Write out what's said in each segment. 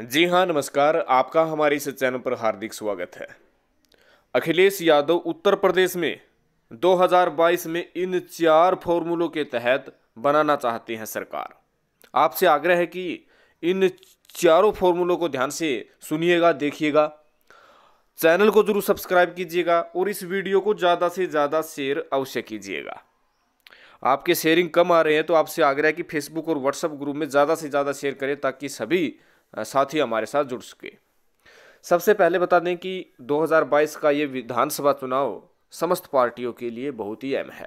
जी हाँ नमस्कार आपका हमारे इस चैनल पर हार्दिक स्वागत है अखिलेश यादव उत्तर प्रदेश में 2022 में इन चार फॉर्मूलों के तहत बनाना चाहते हैं सरकार आपसे आग्रह है कि इन चारों फॉर्मूलों को ध्यान से सुनिएगा देखिएगा चैनल को जरूर सब्सक्राइब कीजिएगा और इस वीडियो को ज़्यादा से ज़्यादा शेयर अवश्य कीजिएगा आपके शेयरिंग कम आ रहे हैं तो आपसे आग्रह है कि फेसबुक और व्हाट्सएप ग्रुप में ज़्यादा से ज़्यादा शेयर करें ताकि सभी साथी हमारे साथ जुड़ सके सबसे पहले बता दें कि 2022 का ये विधानसभा चुनाव समस्त पार्टियों के लिए बहुत ही अहम है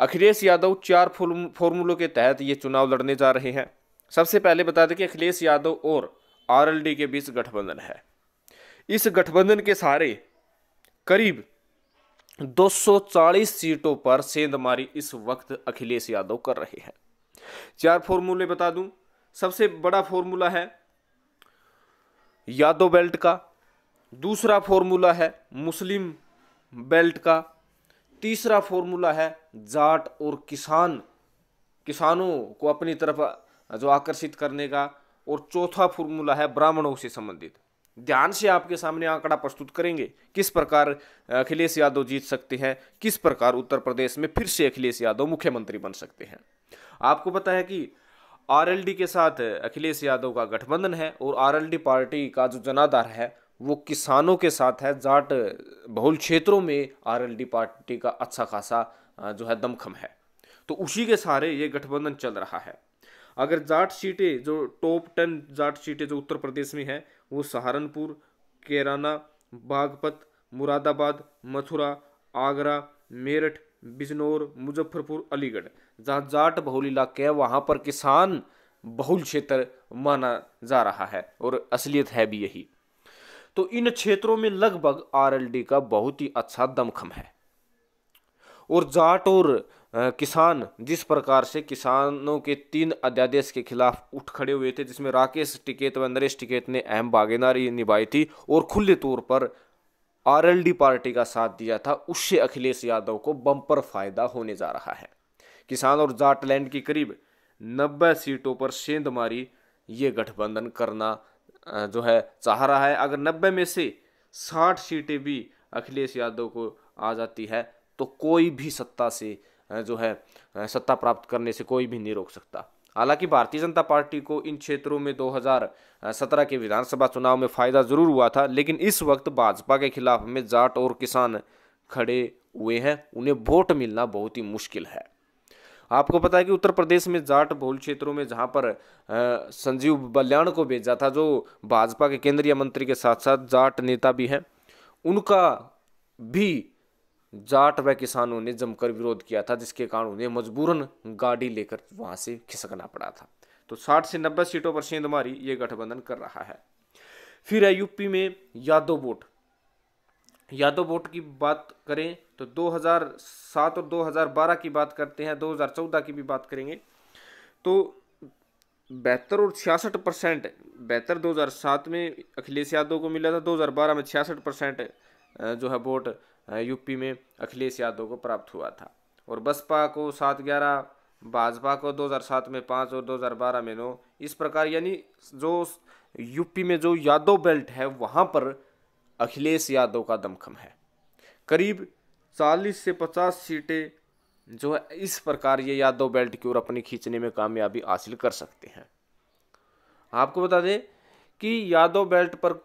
अखिलेश यादव चार फॉर्मूलों के तहत ये चुनाव लड़ने जा रहे हैं सबसे पहले बता दें कि अखिलेश यादव और आरएलडी के बीच गठबंधन है इस गठबंधन के सहारे करीब 240 सीटों पर सेंधमारी इस वक्त अखिलेश यादव कर रहे हैं चार फॉर्मूले बता दूं सबसे बड़ा फॉर्मूला है यादव बेल्ट का दूसरा फॉर्मूला है मुस्लिम बेल्ट का तीसरा फॉर्मूला है जाट और किसान किसानों को अपनी तरफ जो आकर्षित करने का और चौथा फॉर्मूला है ब्राह्मणों से संबंधित ध्यान से आपके सामने आंकड़ा प्रस्तुत करेंगे किस प्रकार अखिलेश यादव जीत सकते हैं किस प्रकार उत्तर प्रदेश में फिर से अखिलेश यादव मुख्यमंत्री बन सकते हैं आपको पता है कि आरएलडी के साथ अखिलेश यादव का गठबंधन है और आरएलडी पार्टी का जो जनाधार है वो किसानों के साथ है जाट बहुल क्षेत्रों में आरएलडी पार्टी का अच्छा खासा जो है दमखम है तो उसी के सहारे ये गठबंधन चल रहा है अगर जाट सीटें जो टॉप टेन जाट सीटें जो उत्तर प्रदेश में हैं वो सहारनपुर केराना बागपत मुरादाबाद मथुरा आगरा मेरठ बिजनौर मुजफ्फरपुर अलीगढ़ जहाँ जाट बहुल इलाके हैं वहाँ पर किसान बहुल क्षेत्र माना जा रहा है और असलियत है भी यही तो इन क्षेत्रों में लगभग आरएलडी का बहुत ही अच्छा दमखम है और जाट और किसान जिस प्रकार से किसानों के तीन अध्यादेश के खिलाफ उठ खड़े हुए थे जिसमें राकेश टिकेत व नरेश टिकेत ने अहम भागीदारी निभाई थी और खुले तौर पर आरएलडी पार्टी का साथ दिया था उससे अखिलेश यादव को बम्पर फायदा होने जा रहा है किसान और जाटलैंड की करीब नब्बे सीटों पर सेंध मारी ये गठबंधन करना जो है चाह रहा है अगर नब्बे में से साठ सीटें भी अखिलेश यादव को आ जाती है तो कोई भी सत्ता से जो है सत्ता प्राप्त करने से कोई भी नहीं रोक सकता हालांकि भारतीय जनता पार्टी को इन क्षेत्रों में 2017 के विधानसभा चुनाव में फायदा जरूर हुआ था लेकिन इस वक्त भाजपा के खिलाफ में जाट और किसान खड़े हुए हैं उन्हें वोट मिलना बहुत ही मुश्किल है आपको पता है कि उत्तर प्रदेश में जाट बहुल क्षेत्रों में जहां पर संजीव बल्याण को भेजा था जो भाजपा के केंद्रीय मंत्री के साथ साथ जाट नेता भी हैं उनका भी जाट व किसानों ने जमकर विरोध किया था जिसके कारण उन्हें मजबूरन गाड़ी लेकर वहां से खिसकना पड़ा था तो 60 से 90 सीटों पर सेंधमारी ये गठबंधन कर रहा है फिर है यूपी में यादव वोट यादव वोट की बात करें तो 2007 और 2012 की बात करते हैं 2014 की भी बात करेंगे तो बेहतर और छियासठ परसेंट बेहतर 2007 में अखिलेश यादव को मिला था 2012 में छियासठ परसेंट जो है वोट यूपी में अखिलेश यादव को प्राप्त हुआ था और बसपा को सात ग्यारह भाजपा को 2007 में पाँच और 2012 में नौ इस प्रकार यानी जो यूपी में जो यादव बेल्ट है वहाँ पर अखिलेश यादव का दमखम है करीब चालीस से पचास सीटें जो है इस प्रकार ये यादव बेल्ट की ओर अपनी खींचने में कामयाबी हासिल कर सकते हैं आपको बता दें कि यादव बेल्ट पर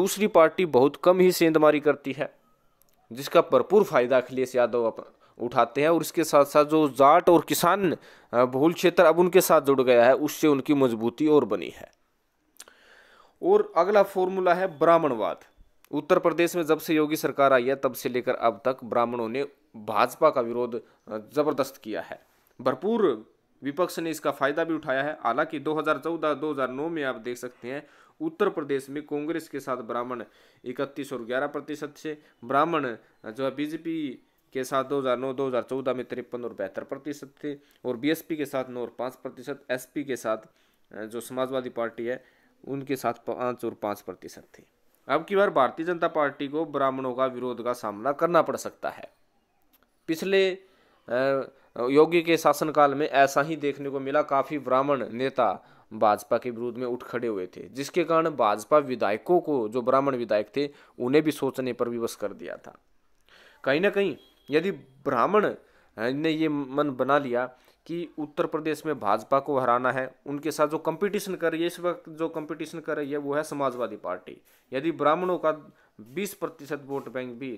दूसरी पार्टी बहुत कम ही सेंधमारी करती है जिसका भरपूर फायदा अखिलेश यादव उठाते हैं और इसके साथ साथ जो जाट और किसान बहुल क्षेत्र अब उनके साथ जुड़ गया है उससे उनकी मजबूती और बनी है और अगला फॉर्मूला है ब्राह्मणवाद उत्तर प्रदेश में जब से योगी सरकार आई है तब से लेकर अब तक ब्राह्मणों ने भाजपा का विरोध जबरदस्त किया है भरपूर विपक्ष ने इसका फायदा भी उठाया है हालांकि 2014-2009 में आप देख सकते हैं उत्तर प्रदेश में कांग्रेस के साथ ब्राह्मण इकतीस और ग्यारह प्रतिशत से ब्राह्मण जो है बीजेपी के साथ 2009-2014 में तिरपन और बेहतर प्रतिशत थे और बीएसपी के साथ नौ और पाँच प्रतिशत एस के साथ जो समाजवादी पार्टी है उनके साथ पाँच और पाँच प्रतिशत थी अब की बार भारतीय जनता पार्टी को ब्राह्मणों का विरोध का सामना करना पड़ सकता है पिछले योगी के शासनकाल में ऐसा ही देखने को मिला काफ़ी ब्राह्मण नेता भाजपा के विरोध में उठ खड़े हुए थे जिसके कारण भाजपा विधायकों को जो ब्राह्मण विधायक थे उन्हें भी सोचने पर विवश कर दिया था कहीं ना कहीं यदि ब्राह्मण ने ये मन बना लिया कि उत्तर प्रदेश में भाजपा को हराना है उनके साथ जो कंपटीशन कर रही है इस वक्त जो कंपटीशन कर रही है वो है समाजवादी पार्टी यदि ब्राह्मणों का 20 प्रतिशत वोट बैंक भी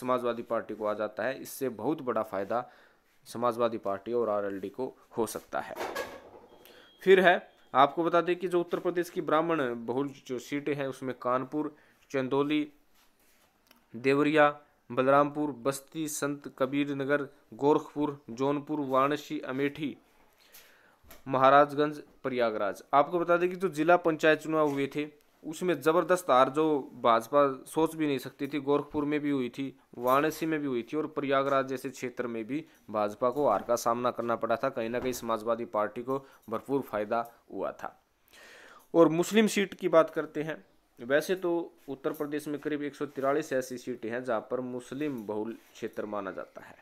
समाजवादी पार्टी को आ जाता है इससे बहुत बड़ा फायदा समाजवादी पार्टी और आरएलडी को हो सकता है फिर है आपको बता दें कि जो उत्तर प्रदेश की ब्राह्मण बहुल जो सीटें हैं उसमें कानपुर चंदौली देवरिया बलरामपुर बस्ती संत कबीर नगर गोरखपुर जौनपुर वाराणसी अमेठी महाराजगंज प्रयागराज आपको बता दें कि जो जिला पंचायत चुनाव हुए थे उसमें ज़बरदस्त हार जो भाजपा सोच भी नहीं सकती थी गोरखपुर में भी हुई थी वाराणसी में भी हुई थी और प्रयागराज जैसे क्षेत्र में भी भाजपा को हार का सामना करना पड़ा था कहीं ना कहीं समाजवादी पार्टी को भरपूर फायदा हुआ था और मुस्लिम सीट की बात करते हैं वैसे तो उत्तर प्रदेश में करीब एक सौ तिरालीस ऐसी सीटें हैं जहाँ पर मुस्लिम बहुल क्षेत्र माना जाता है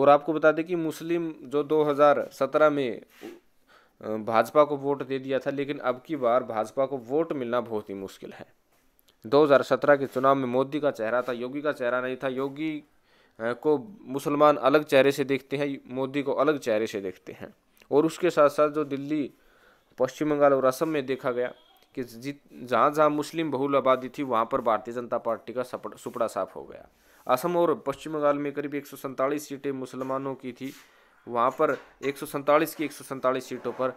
और आपको बता दें कि मुस्लिम जो 2017 में भाजपा को वोट दे दिया था लेकिन अब की बार भाजपा को वोट मिलना बहुत ही मुश्किल है 2017 के चुनाव में मोदी का चेहरा था योगी का चेहरा नहीं था योगी को मुसलमान अलग चेहरे से देखते हैं मोदी को अलग चेहरे से देखते हैं और उसके साथ साथ जो दिल्ली पश्चिम बंगाल और असम में देखा गया कि जित जहाँ जहाँ मुस्लिम बहुल आबादी थी वहाँ पर भारतीय जनता पार्टी का सुपड़ा साफ हो गया असम और पश्चिम बंगाल में करीब एक सीटें मुसलमानों की थी वहाँ पर एक की एक सीटों पर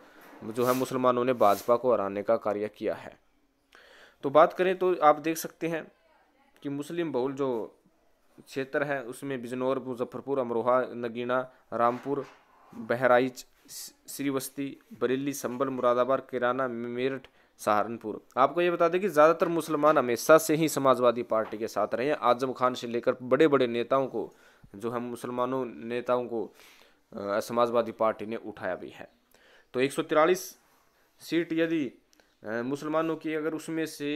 जो है मुसलमानों ने भाजपा को हराने का कार्य किया है तो बात करें तो आप देख सकते हैं कि मुस्लिम बहुल जो क्षेत्र है उसमें बिजनौर मुजफ्फरपुर अमरोहा नगीना रामपुर बहराइच श्रीवस्ती बरेली संबल मुरादाबाद किराना मेरठ सहारनपुर आपको ये बता दें कि ज़्यादातर मुसलमान हमेशा से ही समाजवादी पार्टी के साथ रहे हैं आजम खान से लेकर बड़े बड़े नेताओं को जो हम मुसलमानों नेताओं को समाजवादी पार्टी ने उठाया भी है तो एक सीट यदि मुसलमानों की अगर उसमें से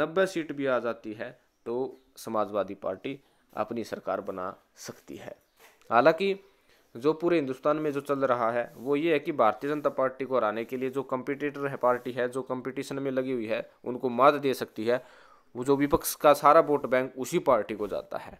नब्बे सीट भी आ जाती है तो समाजवादी पार्टी अपनी सरकार बना सकती है हालांकि जो पूरे हिंदुस्तान में जो चल रहा है वो ये है कि भारतीय जनता पार्टी को हराने के लिए जो कंपिटेटर है पार्टी है जो कंपटीशन में लगी हुई है उनको मात दे सकती है वो जो विपक्ष का सारा वोट बैंक उसी पार्टी को जाता है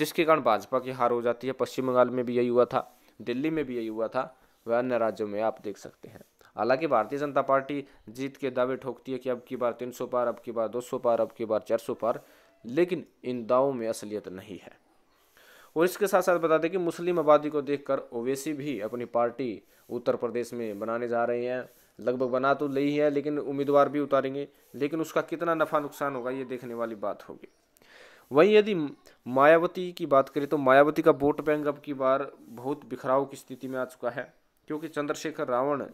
जिसके कारण भाजपा की हार हो जाती है पश्चिम बंगाल में भी यही हुआ था दिल्ली में भी यही हुआ था वह अन्य राज्यों में आप देख सकते हैं हालांकि भारतीय जनता पार्टी जीत के दावे ठोकती है कि अब की बार सौ पार अब की बार सौ पार अब की बार सौ पार लेकिन इन दावों में असलियत नहीं है और इसके साथ साथ बता दें कि मुस्लिम आबादी को देखकर ओवैसी भी अपनी पार्टी उत्तर प्रदेश में बनाने जा रहे हैं लगभग बना तो ली है लेकिन उम्मीदवार भी उतारेंगे लेकिन उसका कितना नफ़ा नुकसान होगा ये देखने वाली बात होगी वहीं यदि मायावती की बात करें तो मायावती का वोट बैंक अब की बार बहुत बिखराव की स्थिति में आ चुका है क्योंकि चंद्रशेखर रावण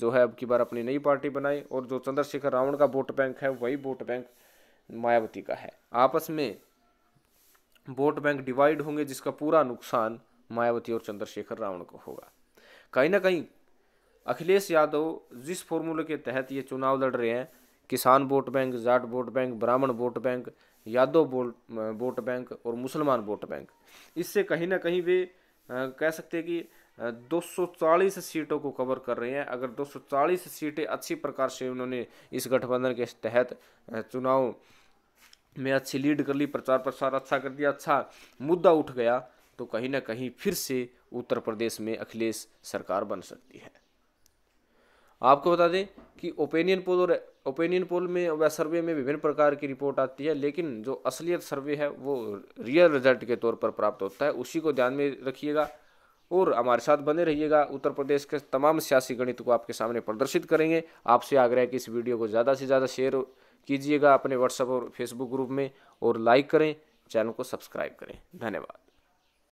जो है अब की बार अपनी नई पार्टी बनाई और जो चंद्रशेखर रावण का वोट बैंक है वही वोट बैंक मायावती का है आपस में वोट बैंक डिवाइड होंगे जिसका पूरा नुकसान मायावती और चंद्रशेखर रावण को होगा कहीं ना कहीं अखिलेश यादव जिस फॉर्मूले के तहत ये चुनाव लड़ रहे हैं किसान vote bank Jat vote bank ब्राह्मण vote bank Yadav vote bank और मुसलमान वोट बैंक इससे कहीं ना कहीं वे कह सकते हैं कि 240 सीटों को कवर कर रहे हैं अगर 240 सीटें अच्छी प्रकार से उन्होंने इस गठबंधन के तहत चुनाव में अच्छी लीड कर ली प्रचार प्रसार अच्छा कर दिया अच्छा मुद्दा उठ गया तो कहीं ना कहीं फिर से उत्तर प्रदेश में अखिलेश सरकार बन सकती है आपको बता दें कि ओपिनियन पोल और ओपिनियन पोल में व सर्वे में विभिन्न प्रकार की रिपोर्ट आती है लेकिन जो असलियत सर्वे है वो रियल रिजल्ट के तौर पर प्राप्त होता है उसी को ध्यान में रखिएगा और हमारे साथ बने रहिएगा उत्तर प्रदेश के तमाम सियासी गणित को आपके सामने प्रदर्शित करेंगे आपसे आग्रह कि इस वीडियो को ज़्यादा से ज़्यादा शेयर कीजिएगा अपने व्हाट्सएप और फेसबुक ग्रुप में और लाइक करें चैनल को सब्सक्राइब करें धन्यवाद